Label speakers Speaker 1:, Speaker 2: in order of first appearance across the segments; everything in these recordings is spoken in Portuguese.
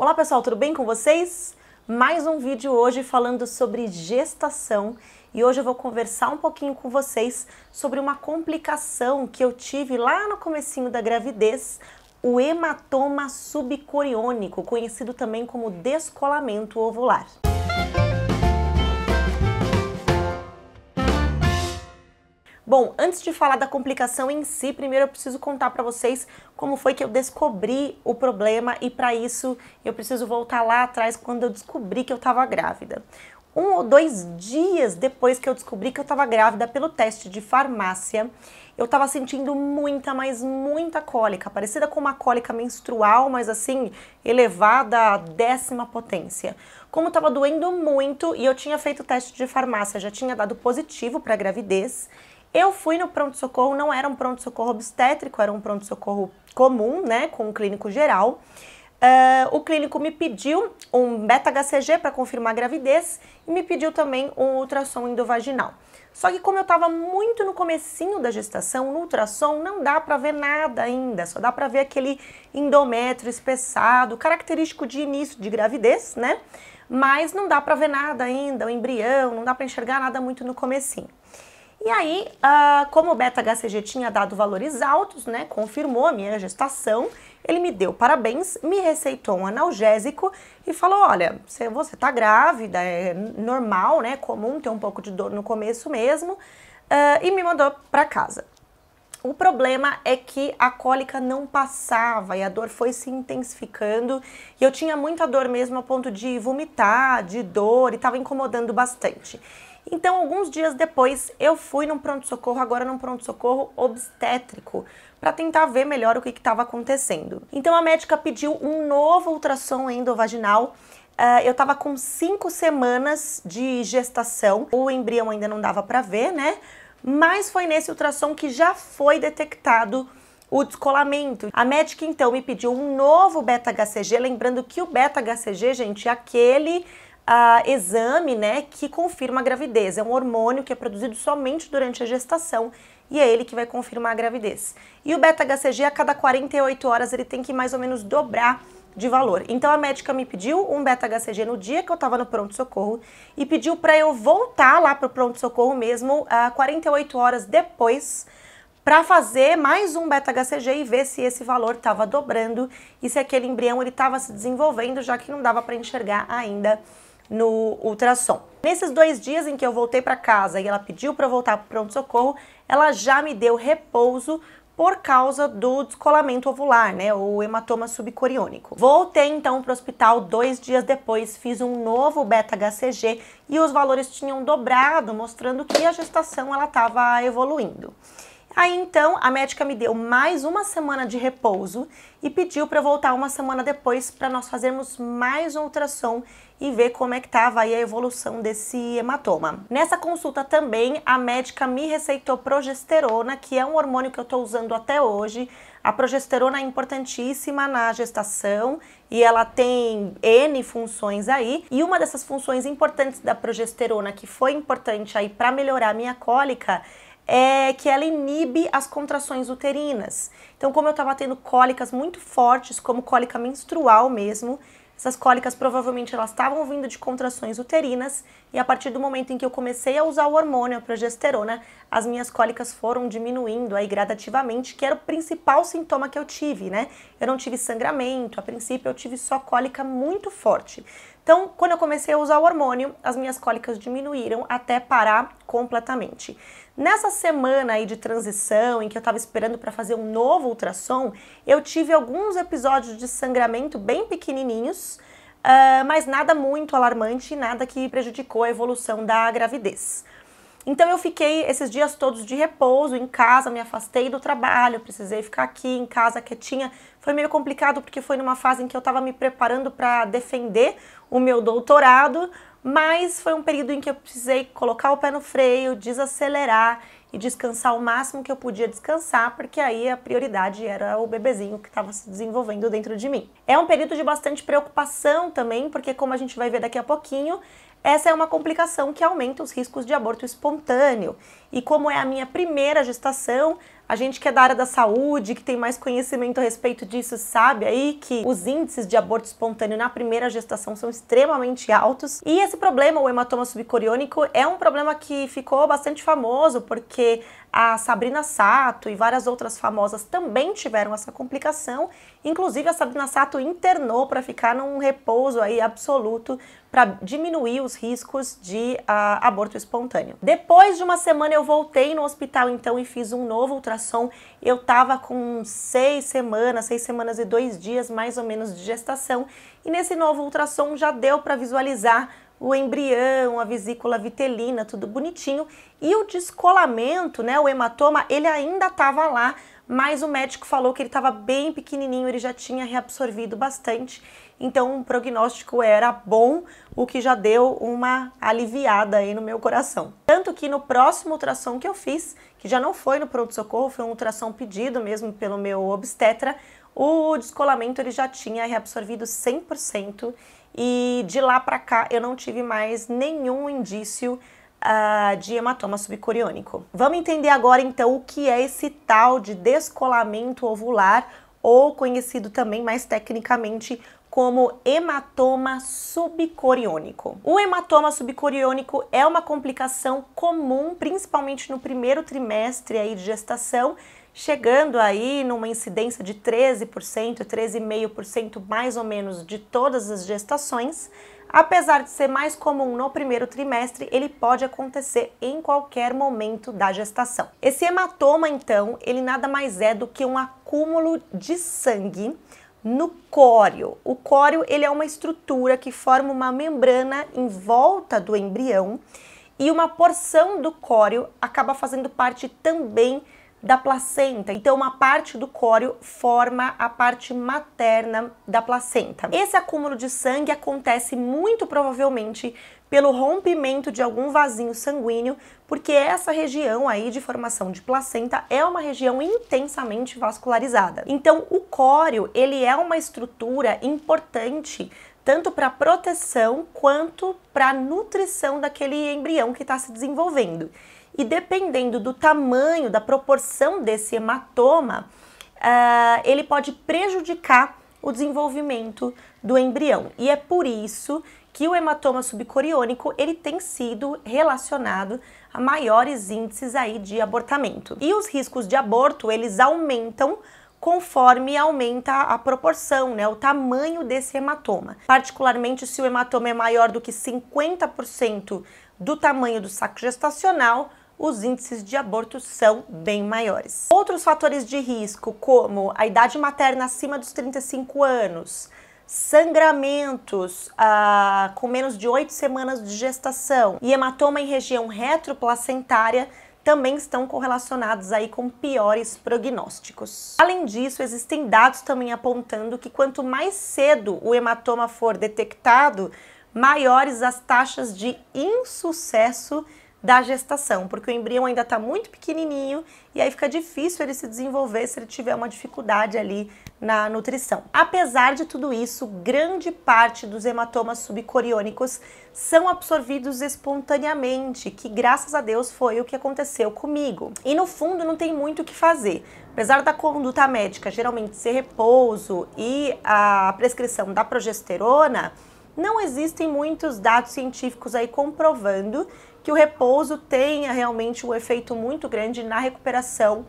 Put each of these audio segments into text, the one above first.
Speaker 1: Olá pessoal, tudo bem com vocês? Mais um vídeo hoje falando sobre gestação e hoje eu vou conversar um pouquinho com vocês sobre uma complicação que eu tive lá no comecinho da gravidez, o hematoma subcoriônico, conhecido também como descolamento ovular. Bom, antes de falar da complicação em si, primeiro eu preciso contar para vocês como foi que eu descobri o problema e para isso eu preciso voltar lá atrás quando eu descobri que eu estava grávida. Um ou dois dias depois que eu descobri que eu estava grávida pelo teste de farmácia, eu estava sentindo muita, mas muita cólica, parecida com uma cólica menstrual, mas assim, elevada à décima potência. Como estava doendo muito e eu tinha feito o teste de farmácia, já tinha dado positivo para gravidez, eu fui no pronto-socorro, não era um pronto-socorro obstétrico, era um pronto-socorro comum, né, com um clínico geral. Uh, o clínico me pediu um beta-HCG para confirmar a gravidez e me pediu também um ultrassom endovaginal. Só que como eu estava muito no comecinho da gestação, no ultrassom não dá para ver nada ainda, só dá para ver aquele endométrio espessado, característico de início de gravidez, né? Mas não dá para ver nada ainda, o embrião, não dá para enxergar nada muito no comecinho. E aí, uh, como o beta-HCG tinha dado valores altos, né, confirmou a minha gestação, ele me deu parabéns, me receitou um analgésico e falou: olha, você tá grávida, é normal, né, comum ter um pouco de dor no começo mesmo, uh, e me mandou para casa. O problema é que a cólica não passava e a dor foi se intensificando e eu tinha muita dor mesmo a ponto de vomitar, de dor e estava incomodando bastante. Então, alguns dias depois, eu fui num pronto-socorro, agora num pronto-socorro obstétrico, para tentar ver melhor o que estava acontecendo. Então, a médica pediu um novo ultrassom endovaginal. Uh, eu estava com cinco semanas de gestação, o embrião ainda não dava para ver, né? Mas foi nesse ultrassom que já foi detectado o descolamento. A médica então me pediu um novo beta-HCG, lembrando que o beta-HCG, gente, é aquele uh, exame né, que confirma a gravidez. É um hormônio que é produzido somente durante a gestação e é ele que vai confirmar a gravidez. E o beta-HCG, a cada 48 horas, ele tem que mais ou menos dobrar de valor. Então a médica me pediu um beta-HCG no dia que eu estava no pronto-socorro e pediu para eu voltar lá para o pronto-socorro mesmo, uh, ah, 48 horas depois, para fazer mais um beta-HCG e ver se esse valor estava dobrando e se aquele embrião ele estava se desenvolvendo, já que não dava para enxergar ainda no ultrassom. Nesses dois dias em que eu voltei para casa e ela pediu para voltar para o pronto-socorro, ela já me deu repouso por causa do descolamento ovular, né, o hematoma subcoriônico. Voltei então para o hospital dois dias depois, fiz um novo beta-HCG e os valores tinham dobrado, mostrando que a gestação ela estava evoluindo. Aí então a médica me deu mais uma semana de repouso e pediu para voltar uma semana depois para nós fazermos mais um ultrassom e ver como é que estava aí a evolução desse hematoma. Nessa consulta também a médica me receitou progesterona, que é um hormônio que eu estou usando até hoje. A progesterona é importantíssima na gestação e ela tem N funções aí. E uma dessas funções importantes da progesterona que foi importante aí para melhorar a minha cólica é que ela inibe as contrações uterinas. Então, como eu estava tendo cólicas muito fortes, como cólica menstrual mesmo, essas cólicas provavelmente elas estavam vindo de contrações uterinas e a partir do momento em que eu comecei a usar o hormônio, a progesterona, as minhas cólicas foram diminuindo aí gradativamente, que era o principal sintoma que eu tive, né? Eu não tive sangramento, a princípio eu tive só cólica muito forte. Então, quando eu comecei a usar o hormônio, as minhas cólicas diminuíram até parar completamente. Nessa semana aí de transição, em que eu estava esperando para fazer um novo ultrassom, eu tive alguns episódios de sangramento bem pequenininhos, uh, mas nada muito alarmante, nada que prejudicou a evolução da gravidez. Então eu fiquei esses dias todos de repouso em casa, me afastei do trabalho, precisei ficar aqui em casa quietinha. Foi meio complicado porque foi numa fase em que eu estava me preparando para defender o meu doutorado, mas foi um período em que eu precisei colocar o pé no freio, desacelerar e descansar o máximo que eu podia descansar, porque aí a prioridade era o bebezinho que estava se desenvolvendo dentro de mim. É um período de bastante preocupação também, porque como a gente vai ver daqui a pouquinho, essa é uma complicação que aumenta os riscos de aborto espontâneo. E como é a minha primeira gestação, a gente que é da área da saúde, que tem mais conhecimento a respeito disso, sabe aí que os índices de aborto espontâneo na primeira gestação são extremamente altos. E esse problema, o hematoma subcoriônico, é um problema que ficou bastante famoso porque a Sabrina Sato e várias outras famosas também tiveram essa complicação. Inclusive a Sabrina Sato internou para ficar num repouso aí absoluto para diminuir os riscos de uh, aborto espontâneo. Depois de uma semana eu voltei no hospital então e fiz um novo ultrassom ultrassom, eu estava com seis semanas, seis semanas e dois dias mais ou menos de gestação. E nesse novo ultrassom já deu para visualizar o embrião, a vesícula vitelina, tudo bonitinho. E o descolamento, né, o hematoma, ele ainda tava lá, mas o médico falou que ele estava bem pequenininho, ele já tinha reabsorvido bastante, então o prognóstico era bom, o que já deu uma aliviada aí no meu coração. Tanto que no próximo ultrassom que eu fiz, que já não foi no pronto-socorro, foi um ultrassom pedido mesmo pelo meu obstetra, o descolamento ele já tinha reabsorvido 100% e de lá para cá eu não tive mais nenhum indício uh, de hematoma subcoriônico. Vamos entender agora então o que é esse tal de descolamento ovular, ou conhecido também mais tecnicamente como hematoma subcoriônico. O hematoma subcoriônico é uma complicação comum, principalmente no primeiro trimestre aí de gestação, chegando aí numa incidência de 13%, 13,5% mais ou menos de todas as gestações. Apesar de ser mais comum no primeiro trimestre, ele pode acontecer em qualquer momento da gestação. Esse hematoma, então, ele nada mais é do que um acúmulo de sangue no córeo. O córeo ele é uma estrutura que forma uma membrana em volta do embrião e uma porção do córeo acaba fazendo parte também da placenta. Então, uma parte do córeo forma a parte materna da placenta. Esse acúmulo de sangue acontece muito provavelmente pelo rompimento de algum vasinho sanguíneo, porque essa região aí de formação de placenta é uma região intensamente vascularizada. Então, o córeo, ele é uma estrutura importante tanto para proteção quanto para nutrição daquele embrião que está se desenvolvendo. E dependendo do tamanho, da proporção desse hematoma, uh, ele pode prejudicar o desenvolvimento do embrião. E é por isso que o hematoma subcoriônico ele tem sido relacionado a maiores índices aí de abortamento. E os riscos de aborto, eles aumentam conforme aumenta a proporção, né, o tamanho desse hematoma. Particularmente se o hematoma é maior do que 50% do tamanho do saco gestacional, os índices de aborto são bem maiores. Outros fatores de risco, como a idade materna acima dos 35 anos, sangramentos ah, com menos de 8 semanas de gestação e hematoma em região retroplacentária também estão correlacionados aí com piores prognósticos. Além disso, existem dados também apontando que quanto mais cedo o hematoma for detectado, maiores as taxas de insucesso da gestação, porque o embrião ainda está muito pequenininho e aí fica difícil ele se desenvolver se ele tiver uma dificuldade ali na nutrição. Apesar de tudo isso, grande parte dos hematomas subcoriônicos são absorvidos espontaneamente, que graças a Deus foi o que aconteceu comigo. E no fundo não tem muito o que fazer. Apesar da conduta médica geralmente ser repouso e a prescrição da progesterona, não existem muitos dados científicos aí comprovando que o repouso tenha realmente um efeito muito grande na recuperação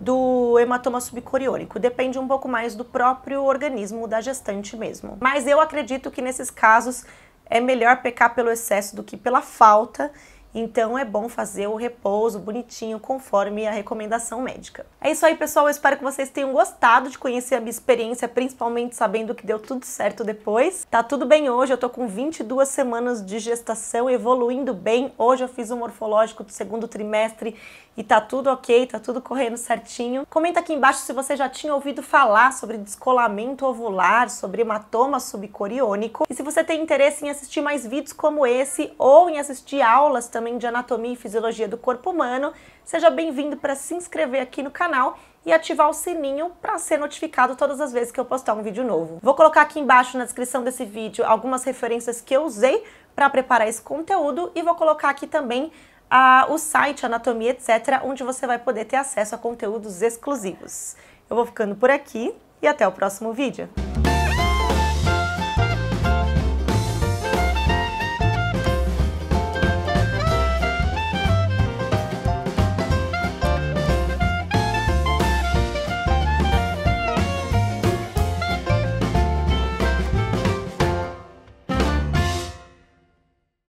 Speaker 1: do hematoma subcoriônico. Depende um pouco mais do próprio organismo da gestante mesmo. Mas eu acredito que nesses casos é melhor pecar pelo excesso do que pela falta então é bom fazer o repouso bonitinho conforme a recomendação médica. É isso aí, pessoal. Eu espero que vocês tenham gostado de conhecer a minha experiência, principalmente sabendo que deu tudo certo depois. Tá tudo bem hoje, eu tô com 22 semanas de gestação, evoluindo bem. Hoje eu fiz o um morfológico do segundo trimestre e tá tudo ok, tá tudo correndo certinho. Comenta aqui embaixo se você já tinha ouvido falar sobre descolamento ovular, sobre hematoma subcoriônico. E se você tem interesse em assistir mais vídeos como esse ou em assistir aulas também também de Anatomia e Fisiologia do Corpo Humano. Seja bem-vindo para se inscrever aqui no canal e ativar o sininho para ser notificado todas as vezes que eu postar um vídeo novo. Vou colocar aqui embaixo na descrição desse vídeo algumas referências que eu usei para preparar esse conteúdo e vou colocar aqui também o site Anatomia etc, onde você vai poder ter acesso a conteúdos exclusivos. Eu vou ficando por aqui e até o próximo vídeo.